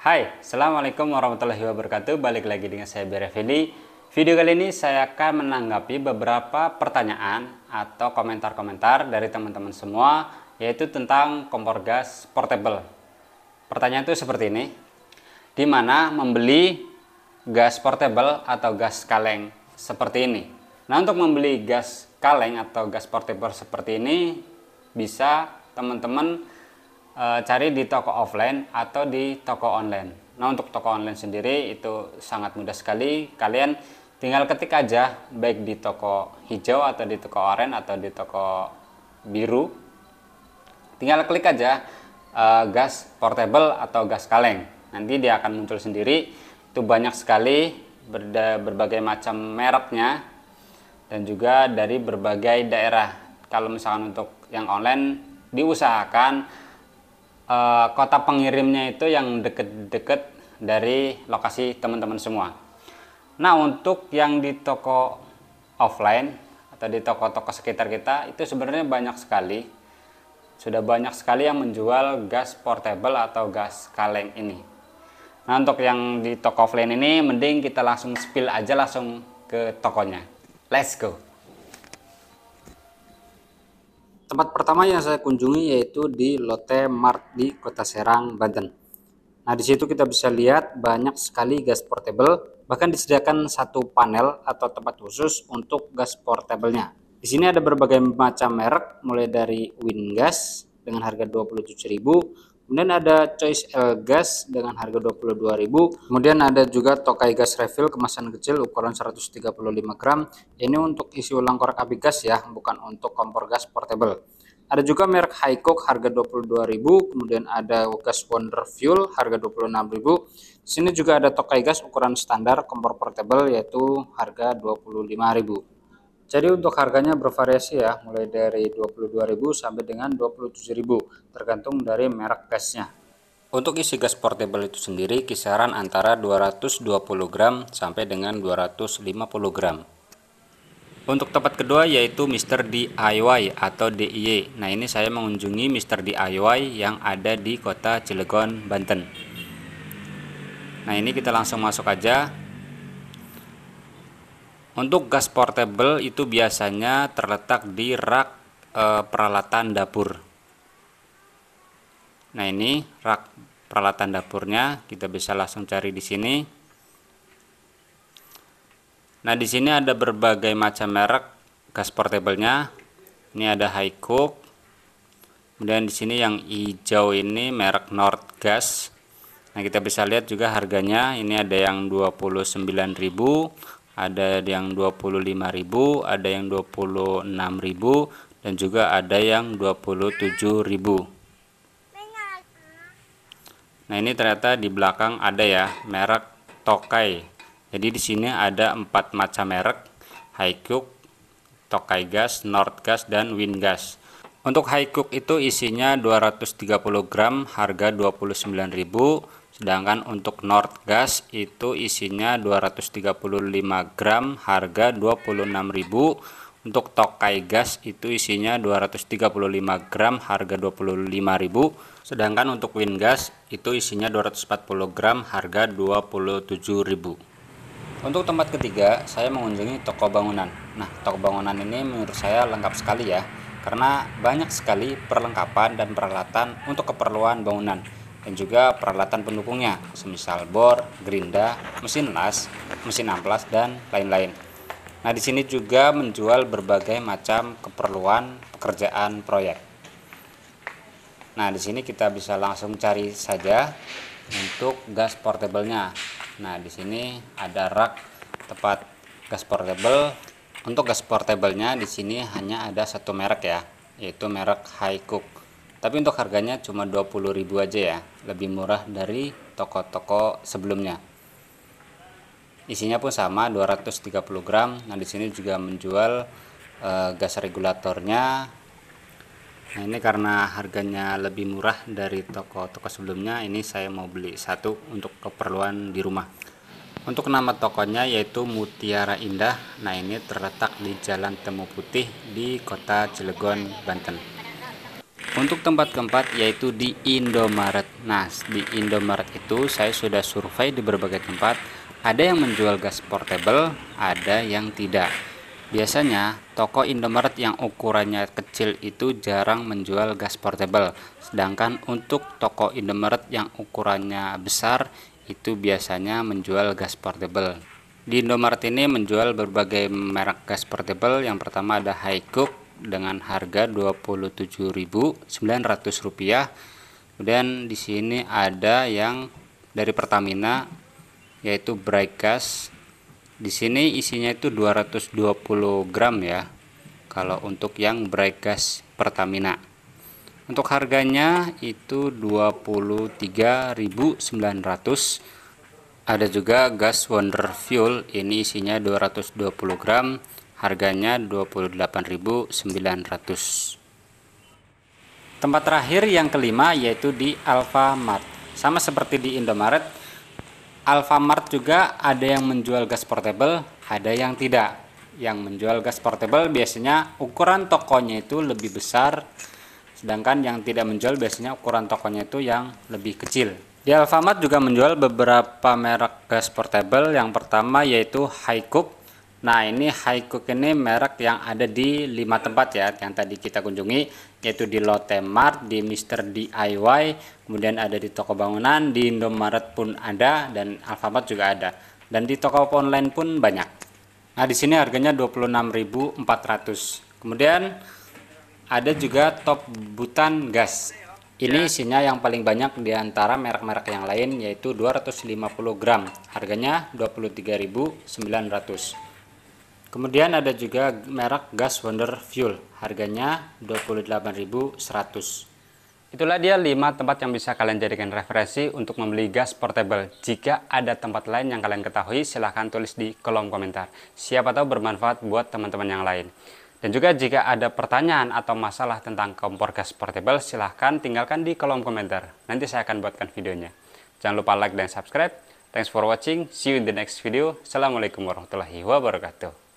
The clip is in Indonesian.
Hai, Assalamualaikum warahmatullahi wabarakatuh Balik lagi dengan saya Berevidi Video kali ini saya akan menanggapi beberapa pertanyaan atau komentar-komentar dari teman-teman semua Yaitu tentang kompor gas portable Pertanyaan itu seperti ini Dimana membeli gas portable atau gas kaleng seperti ini Nah untuk membeli gas kaleng atau gas portable seperti ini Bisa teman-teman e, cari di toko offline atau di toko online. Nah untuk toko online sendiri itu sangat mudah sekali. Kalian tinggal ketik aja baik di toko hijau atau di toko oranye atau di toko biru. Tinggal klik aja e, gas portable atau gas kaleng. Nanti dia akan muncul sendiri. Itu banyak sekali berbagai macam mereknya dan juga dari berbagai daerah. Kalau misalkan untuk yang online diusahakan Eh, kota pengirimnya itu yang deket-deket dari lokasi teman-teman semua. Nah, untuk yang di toko offline atau di toko-toko sekitar kita itu sebenarnya banyak sekali. Sudah banyak sekali yang menjual gas portable atau gas kaleng ini. Nah, untuk yang di toko offline ini mending kita langsung spill aja langsung ke tokonya. Let's go. Tempat pertama yang saya kunjungi yaitu di Lotte Mart di Kota Serang, Banten. Nah, di situ kita bisa lihat banyak sekali gas portable, bahkan disediakan satu panel atau tempat khusus untuk gas portablenya. Di sini ada berbagai macam merek, mulai dari Wingas dengan harga 27.000, Kemudian ada Choice L Gas dengan harga 22.000. Kemudian ada juga Tokai Gas Refill kemasan kecil ukuran 135 gram. Ini untuk isi ulang korek api gas ya, bukan untuk kompor gas portable. Ada juga merek Haikok harga 22.000, kemudian ada Gas Wonder Fuel harga 26.000. Di sini juga ada Tokai Gas ukuran standar kompor portable yaitu harga 25.000. Jadi untuk harganya bervariasi ya, mulai dari 22.000 sampai dengan 27.000 tergantung dari merek gasnya. Untuk isi gas portable itu sendiri kisaran antara 220 gram sampai dengan 250 gram. Untuk tempat kedua yaitu Mr. DIY atau DIY. Nah ini saya mengunjungi Mr. DIY yang ada di kota Cilegon, Banten. Nah ini kita langsung masuk aja untuk gas portable itu biasanya terletak di rak e, peralatan dapur. Nah, ini rak peralatan dapurnya, kita bisa langsung cari di sini. Nah, di sini ada berbagai macam merek gas portable-nya. Ini ada Cook, Kemudian di sini yang hijau ini merek North Gas. Nah, kita bisa lihat juga harganya. Ini ada yang 29.000, ada yang 25.000 ada yang 26.000 dan juga ada yang 27.000 Nah ini ternyata di belakang ada ya merek Tokai. Jadi di sini ada empat macam merek, Haikyuk Tokai Gas, Nord Gas, dan Wind Gas. Untuk high cook itu isinya 230 gram harga 29.000 sedangkan untuk North Gas itu isinya 235 gram harga 26.000 untuk Tokai Gas itu isinya 235 gram harga 25.000 sedangkan untuk Wind Gas itu isinya 240 gram harga 27.000 untuk tempat ketiga, saya mengunjungi toko bangunan. Nah, toko bangunan ini menurut saya lengkap sekali ya karena banyak sekali perlengkapan dan peralatan untuk keperluan bangunan dan juga peralatan pendukungnya semisal bor, gerinda, mesin las, mesin amplas dan lain-lain. Nah, di sini juga menjual berbagai macam keperluan pekerjaan proyek. Nah, di sini kita bisa langsung cari saja untuk gas portable-nya. Nah, di sini ada rak tepat gas portable untuk gas portable-nya di sini hanya ada satu merek ya, yaitu merek High Cook. Tapi untuk harganya cuma 20.000 aja ya, lebih murah dari toko-toko sebelumnya. Isinya pun sama 230 gram. Nah, di sini juga menjual e, gas regulatornya. Nah, ini karena harganya lebih murah dari toko-toko sebelumnya, ini saya mau beli satu untuk keperluan di rumah. Untuk nama tokonya yaitu Mutiara Indah. Nah, ini terletak di Jalan Temu Putih di Kota Cilegon, Banten. Untuk tempat keempat yaitu di Indomaret. Nah, di Indomaret itu saya sudah survei di berbagai tempat. Ada yang menjual gas portable, ada yang tidak. Biasanya, toko Indomaret yang ukurannya kecil itu jarang menjual gas portable. Sedangkan untuk toko Indomaret yang ukurannya besar itu biasanya menjual gas portable. Di Indomaret ini menjual berbagai merek gas portable. Yang pertama ada Haikook dengan harga Rp27.900. dan di sini ada yang dari Pertamina yaitu Bright Gas. Di sini isinya itu 220 gram ya. Kalau untuk yang Bright Gas Pertamina. Untuk harganya itu 23.900. Ada juga gas Wonder Fuel, ini isinya 220 gram, harganya 28.900. Tempat terakhir yang kelima yaitu di Alfamart. Sama seperti di Indomaret, Alfamart juga ada yang menjual gas portable, ada yang tidak. Yang menjual gas portable biasanya ukuran tokonya itu lebih besar Sedangkan yang tidak menjual biasanya ukuran tokonya itu yang lebih kecil. Di Alfamart juga menjual beberapa merek gas portable. Yang pertama yaitu Haikook. Nah, ini Haikook ini merek yang ada di lima tempat ya yang tadi kita kunjungi yaitu di Lotte Mart, di Mister DIY, kemudian ada di toko bangunan, di Indomaret pun ada dan Alfamart juga ada. Dan di toko online pun banyak. Nah, di sini harganya 26.400. Kemudian ada juga top butan gas. Ini ya. isinya yang paling banyak diantara merek-merek yang lain yaitu 250 gram. Harganya 23.900. Kemudian ada juga merek gas Wonder Fuel, harganya 28.100. Itulah dia 5 tempat yang bisa kalian jadikan referensi untuk membeli gas portable. Jika ada tempat lain yang kalian ketahui, silahkan tulis di kolom komentar. Siapa tahu bermanfaat buat teman-teman yang lain. Dan juga jika ada pertanyaan atau masalah tentang kompor gas portable, silahkan tinggalkan di kolom komentar. Nanti saya akan buatkan videonya. Jangan lupa like dan subscribe. Thanks for watching. See you in the next video. Assalamualaikum warahmatullahi wabarakatuh.